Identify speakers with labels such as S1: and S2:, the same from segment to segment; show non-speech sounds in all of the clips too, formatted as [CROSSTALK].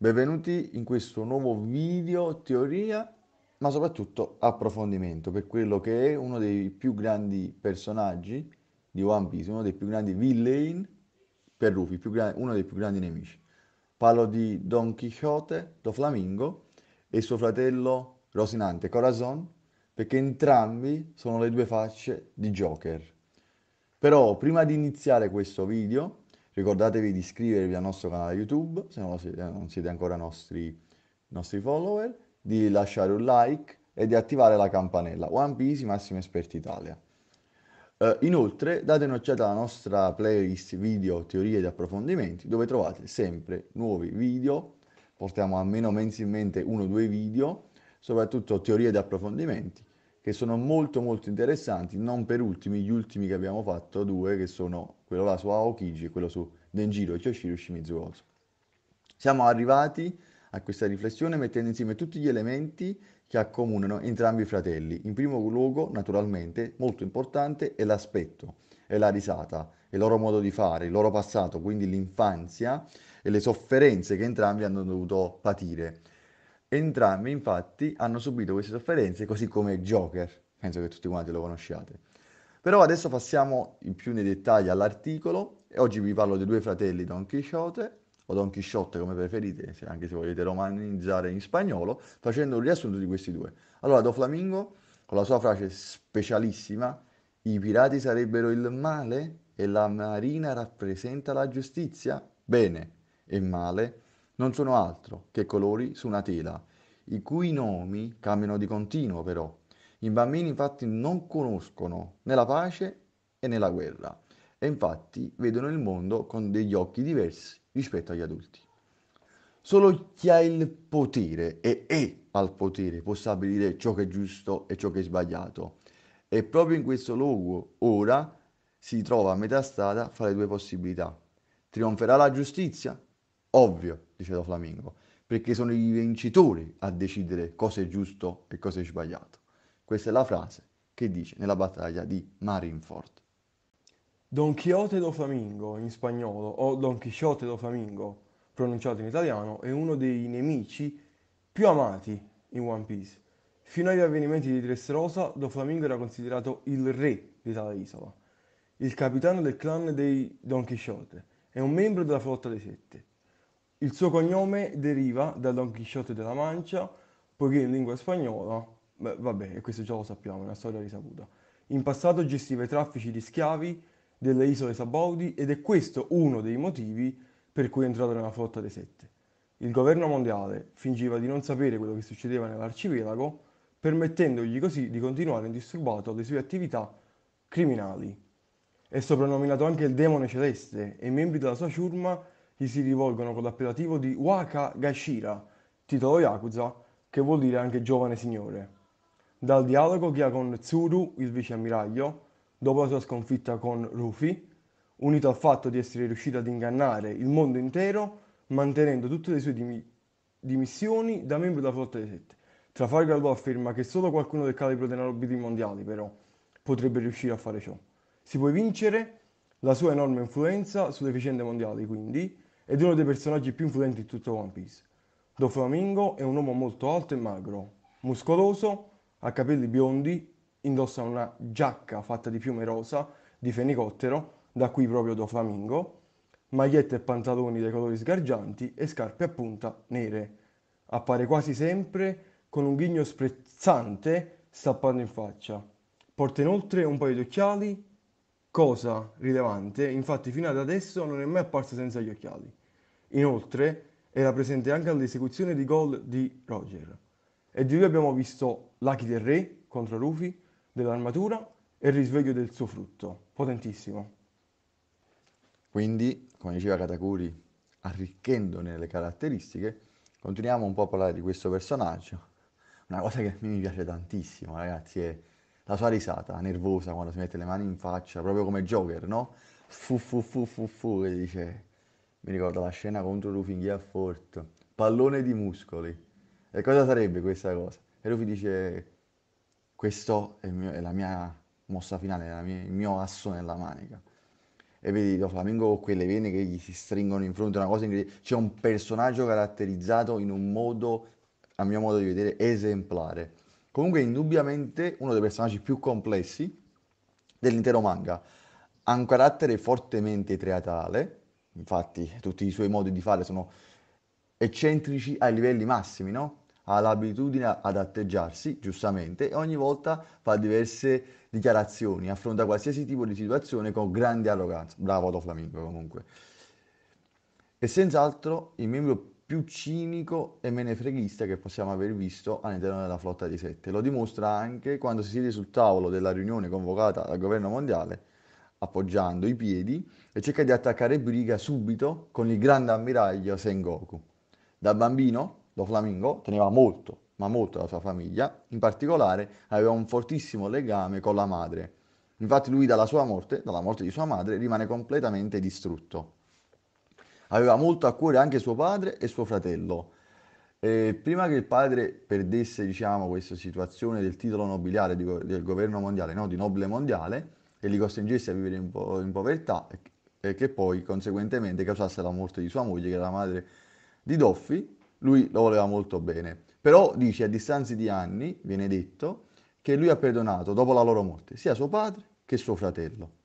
S1: Benvenuti in questo nuovo video teoria, ma soprattutto approfondimento per quello che è uno dei più grandi personaggi di One Piece, uno dei più grandi villain per Rufy, uno dei più grandi nemici. Parlo di Don Quixote, Do Flamingo e suo fratello Rosinante Corazon, perché entrambi sono le due facce di Joker. Però prima di iniziare questo video Ricordatevi di iscrivervi al nostro canale YouTube, se eh, non, siete, ancora nostri, nostri follower, di lasciare un like e di attivare la campanella. One Piece, Massimo Esperti Italia. Uh, inoltre date un'occhiata alla nostra playlist video teorie di approfondimenti dove trovate sempre nuovi video, portiamo almeno mensilmente uno o due video, soprattutto teorie di approfondimenti che sono molto molto interessanti, non per ultimi, gli ultimi che abbiamo fatto, due che sono quello là su Aokiji e quello su Denjiro e Kyoshiro Shimizu Ozu. Siamo arrivati a questa riflessione mettendo insieme tutti gli elementi che accomunano entrambi i fratelli. In primo luogo, naturalmente, molto importante è l'aspetto, è la risata, è il loro modo di fare, il loro passato, quindi l'infanzia e le sofferenze che entrambi hanno dovuto patire. Entrambi, infatti, hanno subito queste sofferenze, così come Joker, penso che tutti quanti lo conosciate. Però adesso passiamo in più nei dettagli all'articolo e oggi vi parlo dei due fratelli Don Quixote o Don Quixote come preferite, anche se volete romanizzare in spagnolo, facendo un riassunto di questi due. Allora, Do Flamingo, con la sua frase specialissima, i pirati sarebbero il male e la marina rappresenta la giustizia? Bene e male non sono altro che colori su una tela, i cui nomi cambiano di continuo però, i bambini infatti non conoscono né la pace né la guerra e infatti vedono il mondo con degli occhi diversi rispetto agli adulti. Solo chi ha il potere e è al potere può stabilire ciò che è giusto e ciò che è sbagliato. E proprio in questo luogo ora si trova a metà strada fra le due possibilità. Trionferà la giustizia? Ovvio, diceva Flamingo, perché sono i vincitori a decidere cosa è giusto e cosa è sbagliato. Questa è la frase che dice nella battaglia di Marineford.
S2: Don Quixote do Flamingo in spagnolo o Don Quixote do Flamingo pronunciato in italiano è uno dei nemici più amati in One Piece. Fino agli avvenimenti di Dressrosa, Do Flamingo era considerato il re di tale isola, il capitano del clan dei Don Quixote e un membro della flotta dei Sette. Il suo cognome deriva da Don Quixote della Mancia, poiché in lingua spagnola Beh, vabbè, e questo già lo sappiamo, è una storia risaputa. In passato gestiva i traffici di schiavi delle isole Sabaudi ed è questo uno dei motivi per cui è entrato nella flotta dei sette. Il governo mondiale fingeva di non sapere quello che succedeva nell'arcipelago, permettendogli così di continuare indisturbato le sue attività criminali. È soprannominato anche il demone celeste e i membri della sua ciurma gli si rivolgono con l'appellativo di Waka Gashira, titolo Yakuza, che vuol dire anche giovane signore. Dal dialogo che ha con Tsuru, il viceammiraglio, dopo la sua sconfitta con Rufy, unito al fatto di essere riuscito ad ingannare il mondo intero mantenendo tutte le sue dim- dimissioni da membro della flotta dei Sette. Trafalgar lo afferma che solo qualcuno del calibro dei nobili mondiali però potrebbe riuscire a fare ciò. Si può vincere la sua enorme influenza sulle vicende mondiali, quindi, ed è uno dei personaggi più influenti di tutto One Piece. Doflamingo è un uomo molto alto e magro, muscoloso, ha capelli biondi, indossa una giacca fatta di piume rosa di fenicottero, da qui proprio Doflamingo, flamingo, magliette e pantaloni dai colori sgargianti e scarpe a punta nere. Appare quasi sempre con un ghigno sprezzante stappando in faccia. Porta inoltre un paio di occhiali, cosa rilevante, infatti fino ad adesso non è mai apparso senza gli occhiali. Inoltre era presente anche all'esecuzione di gol di Roger e di lui abbiamo visto Lucky del Re contro Rufy dell'armatura e il risveglio del suo frutto, potentissimo.
S1: Quindi, come diceva Katakuri, arricchendone le caratteristiche, continuiamo un po' a parlare di questo personaggio. Una cosa che a me mi piace tantissimo, ragazzi, è la sua risata nervosa quando si mette le mani in faccia, proprio come Joker, no? Fu fu fu fu fu, che dice... Mi ricordo la scena contro Rufin Fort. pallone di muscoli. E cosa sarebbe questa cosa? E lui dice, questa è, è, la mia mossa finale, è mia, il mio asso nella manica. E vedi lo Flamingo con quelle vene che gli si stringono in fronte, una cosa incredibile. C'è un personaggio caratterizzato in un modo, a mio modo di vedere, esemplare. Comunque indubbiamente uno dei personaggi più complessi dell'intero manga. Ha un carattere fortemente teatrale, infatti tutti i suoi modi di fare sono eccentrici ai livelli massimi, no? ha l'abitudine ad atteggiarsi, giustamente, e ogni volta fa diverse dichiarazioni, affronta qualsiasi tipo di situazione con grande arroganza. Bravo Doflamingo, comunque. E senz'altro il membro più cinico e menefreghista che possiamo aver visto all'interno della flotta di sette. Lo dimostra anche quando si siede sul tavolo della riunione convocata dal governo mondiale, appoggiando i piedi e cerca di attaccare Briga subito con il grande ammiraglio Sengoku. Da bambino lo Flamingo teneva molto, ma molto alla sua famiglia, in particolare aveva un fortissimo legame con la madre. Infatti lui dalla sua morte, dalla morte di sua madre, rimane completamente distrutto. Aveva molto a cuore anche suo padre e suo fratello. E prima che il padre perdesse, diciamo, questa situazione del titolo nobiliare di, del governo mondiale, no, di nobile mondiale, e li costringesse a vivere in, po- in povertà, e che poi conseguentemente causasse la morte di sua moglie, che era la madre di Doffi, lui lo voleva molto bene. Però dice, a distanza di anni, viene detto, che lui ha perdonato dopo la loro morte sia suo padre che suo fratello.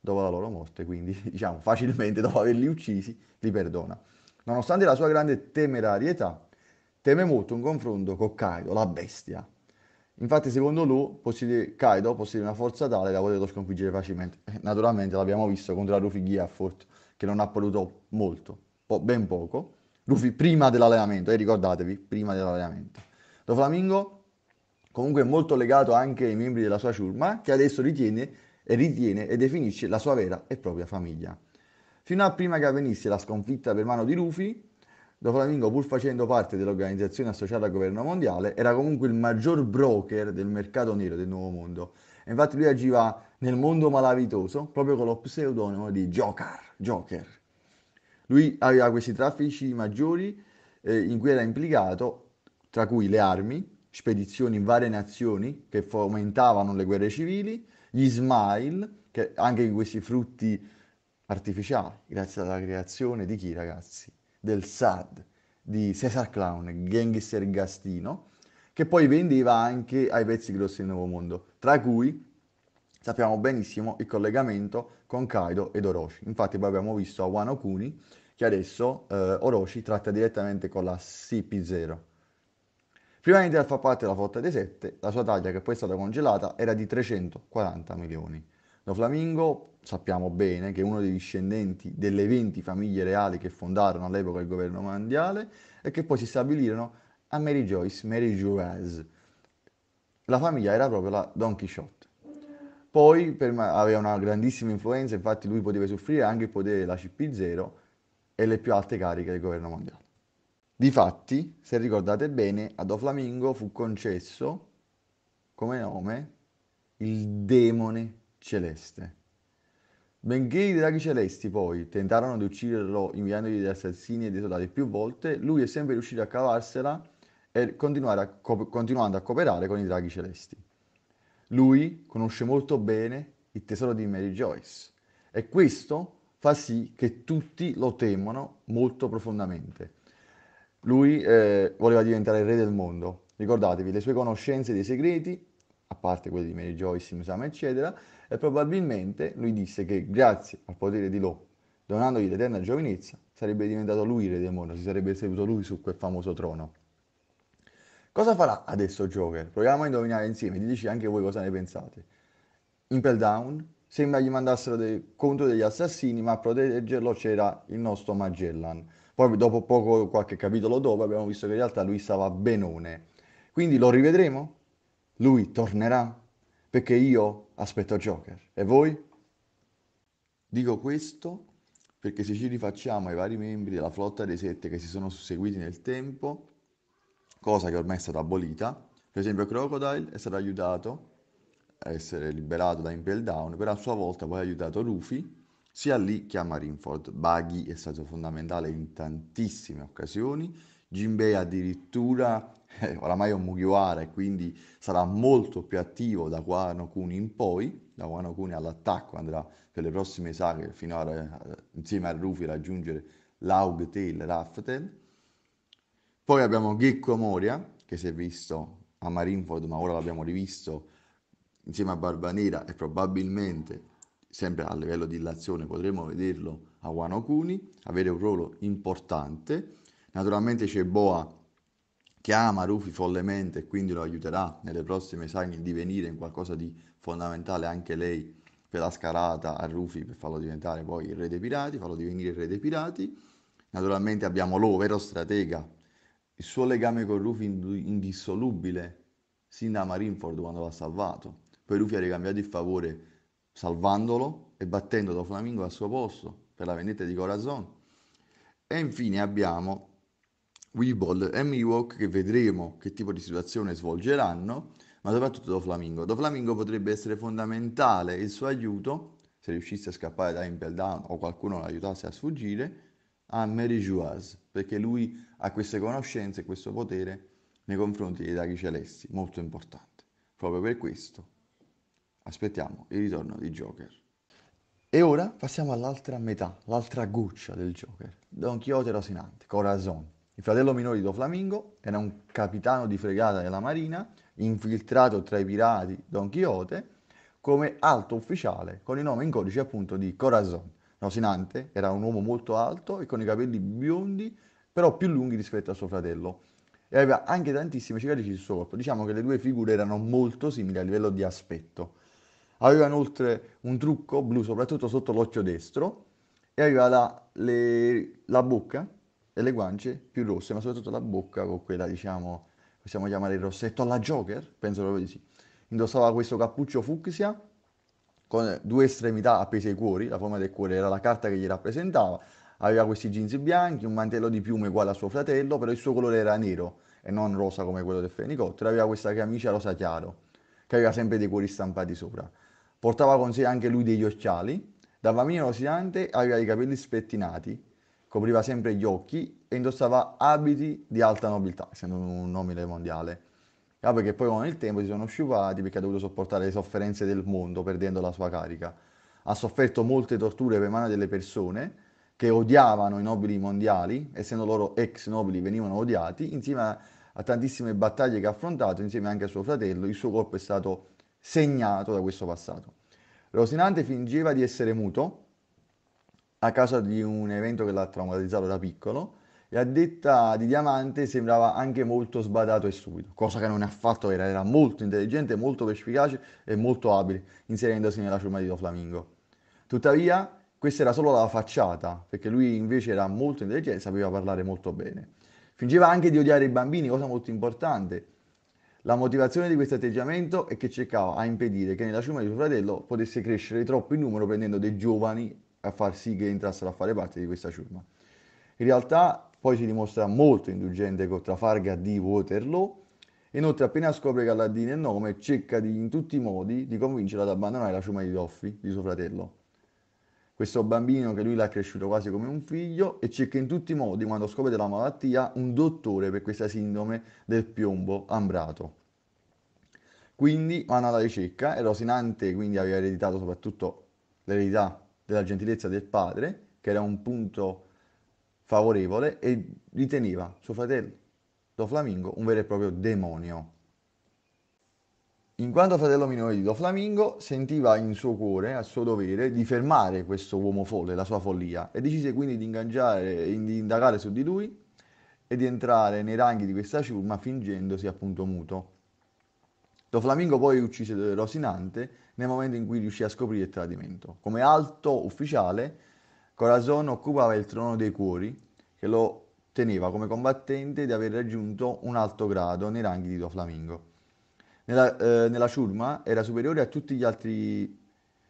S1: Dopo la loro morte, quindi [LAUGHS] diciamo facilmente dopo averli uccisi, li perdona. Nonostante la sua grande temerarietà, teme molto un confronto con Kaido, la bestia. Infatti, secondo lui, possiede, Kaido possiede una forza tale da poterlo sconfiggere facilmente. Eh, naturalmente l'abbiamo visto contro la Rufy Giafford, che non ha potuto molto, po- ben poco, Rufy prima dell'allenamento, e eh, ricordatevi, prima dell'allenamento. Lo Flamingo comunque è molto legato anche ai membri della sua ciurma, che adesso ritiene e ritiene e definisce la sua vera e propria famiglia. Fino a prima che avvenisse la sconfitta per mano di Rufy, lo Flamingo, pur facendo parte dell'organizzazione associata al governo mondiale, era comunque il maggior broker del mercato nero del Nuovo Mondo. E infatti lui agiva nel mondo malavitoso proprio con lo pseudonimo di Joker. Joker lui aveva questi traffici maggiori eh, in cui era implicato, tra cui le armi, spedizioni in varie nazioni che fomentavano le guerre civili, gli smile, che anche questi frutti artificiali, grazie alla creazione di chi ragazzi? Del SAD, di Cesar Clown, Genghis Ergastino, che poi vendeva anche ai pezzi grossi del Nuovo Mondo, tra cui sappiamo benissimo il collegamento con Kaido ed Orochi. Infatti poi abbiamo visto a Wano Kuni che adesso eh, Orochi tratta direttamente con la CP0. Prima di far parte della flotta dei 7, la sua taglia, che poi è stata congelata, era di 340 milioni. Lo Flamingo sappiamo bene che è uno dei discendenti delle 20 famiglie reali che fondarono all'epoca il governo mondiale e che poi si stabilirono a Mary Joyce, Mary Juaz. La famiglia era proprio la Don Quixote. Poi per, aveva una grandissima influenza, infatti lui poteva soffrire anche il potere della CP0 e le più alte cariche del governo mondiale. Difatti, se ricordate bene, ad Oflamingo fu concesso come nome il demone celeste. Benché i draghi celesti poi tentarono di ucciderlo inviandogli degli assassini e dei soldati più volte, lui è sempre riuscito a cavarsela e a co- continuando a cooperare con i draghi celesti. Lui conosce molto bene il tesoro di Mary Joyce e questo fa sì che tutti lo temono molto profondamente. Lui eh, voleva diventare il re del mondo. Ricordatevi, le sue conoscenze dei segreti, a parte quelle di Mary Joyce, Musama, eccetera, e probabilmente lui disse che grazie al potere di Lo, donandogli l'eterna giovinezza, sarebbe diventato lui il re del mondo, si sarebbe seduto lui su quel famoso trono. Cosa farà adesso Joker? Proviamo a indovinare insieme, diteci anche voi cosa ne pensate. Impel Down, Sembra gli mandassero dei, contro degli assassini, ma a proteggerlo c'era il nostro Magellan. Poi dopo poco, qualche capitolo dopo, abbiamo visto che in realtà lui stava benone. Quindi lo rivedremo? Lui tornerà? Perché io aspetto Joker. E voi? Dico questo perché se ci rifacciamo ai vari membri della flotta dei sette che si sono susseguiti nel tempo, cosa che ormai è stata abolita, per esempio Crocodile è stato aiutato a essere liberato da Impel Down, però a sua volta poi ha aiutato Rufy sia lì che a Marineford. Baghi è stato fondamentale in tantissime occasioni, Jinbei addirittura [LAUGHS] eh, oramai è un Mugiwara e quindi sarà molto più attivo da Wano Kuni in poi, da Wano Kuni all'attacco andrà per le prossime saghe fino a, eh, insieme a Rufy raggiungere Laug Tail, Raftel. Poi abbiamo Gekko Moria che si è visto a Marineford ma ora l'abbiamo rivisto insieme a Barbanera e probabilmente sempre a livello di illazione potremo vederlo a Wano Kuni, avere un ruolo importante. Naturalmente c'è Boa che ama Rufi follemente e quindi lo aiuterà nelle prossime saghe di venire in qualcosa di fondamentale anche lei per la scalata a Rufi per farlo diventare poi il re dei pirati, farlo divenire il re dei pirati. Naturalmente abbiamo Lo, vero stratega, il suo legame con Rufy indissolubile sin da Marineford quando l'ha salvato Perugia ha ricambiato il favore salvandolo e battendo da Flamingo al suo posto per la vendetta di Corazon. E infine abbiamo Weeble e Miwok che vedremo che tipo di situazione svolgeranno, ma soprattutto Do Flamingo. Do Flamingo potrebbe essere fondamentale il suo aiuto, se riuscisse a scappare da Impel Down o qualcuno lo aiutasse a sfuggire, a Mary Juaz, perché lui ha queste conoscenze e questo potere nei confronti dei draghi celesti, molto importante. Proprio per questo aspettiamo il ritorno di Joker. E ora passiamo all'altra metà, l'altra goccia del Joker, Don Quixote Rosinante, Corazon. Il fratello minore di Do Flamingo era un capitano di fregata della Marina, infiltrato tra i pirati Don Quixote, come alto ufficiale, con il nome in codice appunto di Corazon. Rosinante era un uomo molto alto e con i capelli biondi, però più lunghi rispetto a suo fratello. E aveva anche tantissime cicatrici sul suo corpo. Diciamo che le due figure erano molto simili a livello di aspetto. Aveva inoltre un trucco blu soprattutto sotto l'occhio destro e aveva la, le, la bocca e le guance più rosse, ma soprattutto la bocca con quella, diciamo, possiamo chiamare il rossetto alla Joker, penso proprio di sì. Indossava questo cappuccio fucsia con due estremità appese ai cuori, la forma del cuore era la carta che gli rappresentava, aveva questi jeans bianchi, un mantello di piume uguale a suo fratello, però il suo colore era nero e non rosa come quello del fenicottero, aveva questa camicia rosa chiaro, che aveva sempre dei cuori stampati sopra. Portava con sé anche lui degli occhiali. Da bambino rosicante aveva i capelli spettinati, copriva sempre gli occhi e indossava abiti di alta nobiltà, essendo un nobile mondiale. Ah, perché poi con il tempo si sono sciupati perché ha dovuto sopportare le sofferenze del mondo perdendo la sua carica. Ha sofferto molte torture per mano delle persone che odiavano i nobili mondiali, essendo loro ex nobili venivano odiati, insieme a tantissime battaglie che ha affrontato, insieme anche a suo fratello, il suo corpo è stato segnato da questo passato. Rosinante fingeva di essere muto a causa di un evento che l'ha traumatizzato da piccolo e a detta di Diamante sembrava anche molto sbadato e stupido, cosa che non è affatto vera, era molto intelligente, molto perspicace e molto abile, inserendosi nella ciurma di Do Flamingo. Tuttavia, questa era solo la facciata, perché lui invece era molto intelligente e sapeva parlare molto bene. Fingeva anche di odiare i bambini, cosa molto importante, la motivazione di questo atteggiamento è che cercava a impedire che nella sciuma di suo fratello potesse crescere troppo in numero prendendo dei giovani a far sì che entrassero a fare parte di questa ciurma. In realtà poi si dimostra molto indulgente con Trafarga di Waterloo, inoltre appena scopre che Aladdin il nome cerca di, in tutti i modi di convincerla ad abbandonare la ciurma di Doffi, di suo fratello questo bambino che lui l'ha cresciuto quasi come un figlio e cerca in tutti i modi, quando scopre della malattia, un dottore per questa sindrome del piombo ambrato. Quindi vanno alla ricerca e Rosinante quindi aveva ereditato soprattutto l'eredità della gentilezza del padre, che era un punto favorevole, e riteneva suo fratello Do Flamingo un vero e proprio demonio. In quanto fratello minore di Do Flamingo, sentiva in suo cuore, a suo dovere, di fermare questo uomo folle, la sua follia, e decise quindi di, di indagare su di lui e di entrare nei ranghi di questa ciurma fingendosi appunto muto. Do Flamingo poi uccise Rosinante nel momento in cui riuscì a scoprire il tradimento. Come alto ufficiale, Corazon occupava il trono dei cuori, che lo teneva come combattente di aver raggiunto un alto grado nei ranghi di Do Flamingo nella, eh, nella ciurma era superiore a tutti gli altri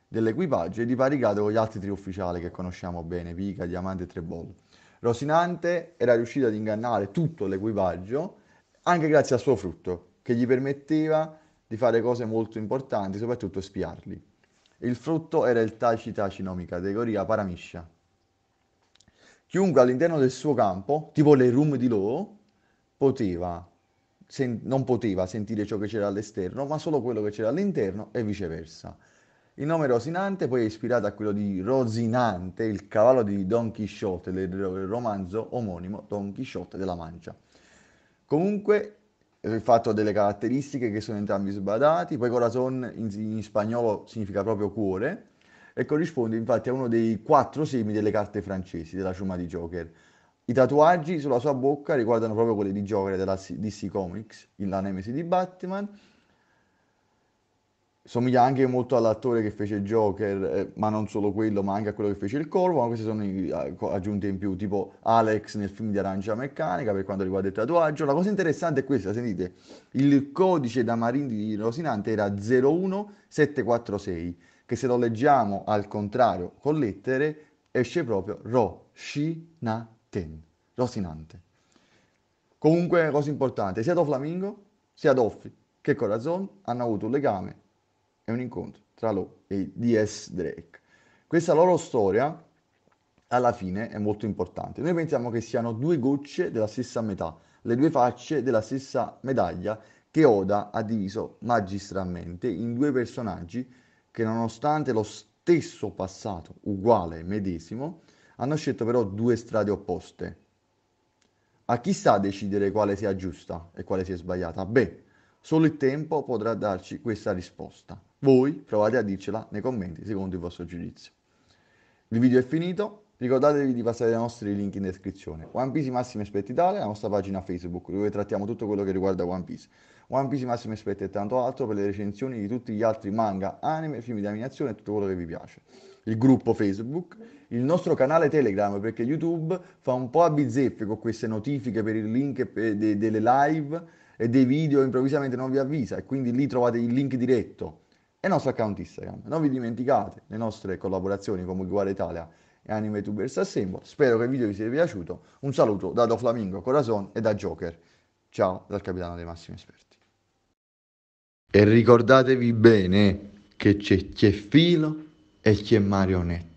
S1: dell'equipaggio e di pari grado con gli altri tre ufficiali che conosciamo bene, Pica, Diamante e Trebol. Rosinante era riuscito ad ingannare tutto l'equipaggio anche grazie al suo frutto, che gli permetteva di fare cose molto importanti, soprattutto spiarli. Il frutto era il Taci Taci Nomi, categoria Paramiscia. Chiunque all'interno del suo campo, tipo le room di Loo, poteva sen- non poteva sentire ciò che c'era all'esterno, ma solo quello che c'era all'interno e viceversa. Il nome Rosinante poi è ispirato a quello di Rosinante, il cavallo di Don Chisciotte, del romanzo omonimo Don Chisciotte della Mancia. Comunque, il eh, fatto ha delle caratteristiche che sono entrambi sbadati, poi Corazon in, in spagnolo significa proprio cuore, e corrisponde infatti a uno dei quattro semi delle carte francesi, della ciuma di Joker. I tatuaggi sulla sua bocca riguardano proprio quelli di Joker della DC Comics, la Nemesi di Batman. Somiglia anche molto all'attore che fece Joker, eh, ma non solo quello, ma anche a quello che fece il Corvo, ma queste sono aggiunte in più, tipo Alex nel film di Arancia Meccanica per quanto riguarda il tatuaggio. La cosa interessante è questa, sentite, il codice da Marini di Rosinante era 01746, che se lo leggiamo al contrario con lettere esce proprio Rosinante. Ten, Rosinante. Comunque, cosa importante, sia Do Flamingo sia Doffi che Corazon hanno avuto un legame e un incontro tra loro e i DS Drake. Questa loro storia alla fine è molto importante. Noi pensiamo che siano due gocce della stessa metà, le due facce della stessa medaglia che Oda ha diviso magistralmente in due personaggi che nonostante lo stesso passato uguale medesimo hanno scelto però due strade opposte. A chi sta a decidere quale sia giusta e quale sia sbagliata? Beh, solo il tempo potrà darci questa risposta. Voi provate a dircela nei commenti secondo il vostro giudizio. Il video è finito, ricordatevi di passare ai nostri link in descrizione. One Piece Massimo Esperti Italia, la nostra pagina Facebook dove trattiamo tutto quello che riguarda One Piece. One Piece Massimo Esperti e tanto altro per le recensioni di tutti gli altri manga, anime, film di animazione e tutto quello che vi piace il gruppo Facebook, il nostro canale Telegram, perché YouTube fa un po' a bizzeffe con queste notifiche per il link delle live e dei video, improvvisamente non vi avvisa e quindi lì trovate il link diretto e il nostro account Instagram. Non vi dimenticate le nostre collaborazioni come Guarda Italia e Anime Tubers Assemble. Spero che il video vi sia piaciuto. Un saluto da Do Flamingo Corazon e da Joker. Ciao dal capitano dei massimi esperti. E ricordatevi bene che c'è chi è filo es quien marioneta.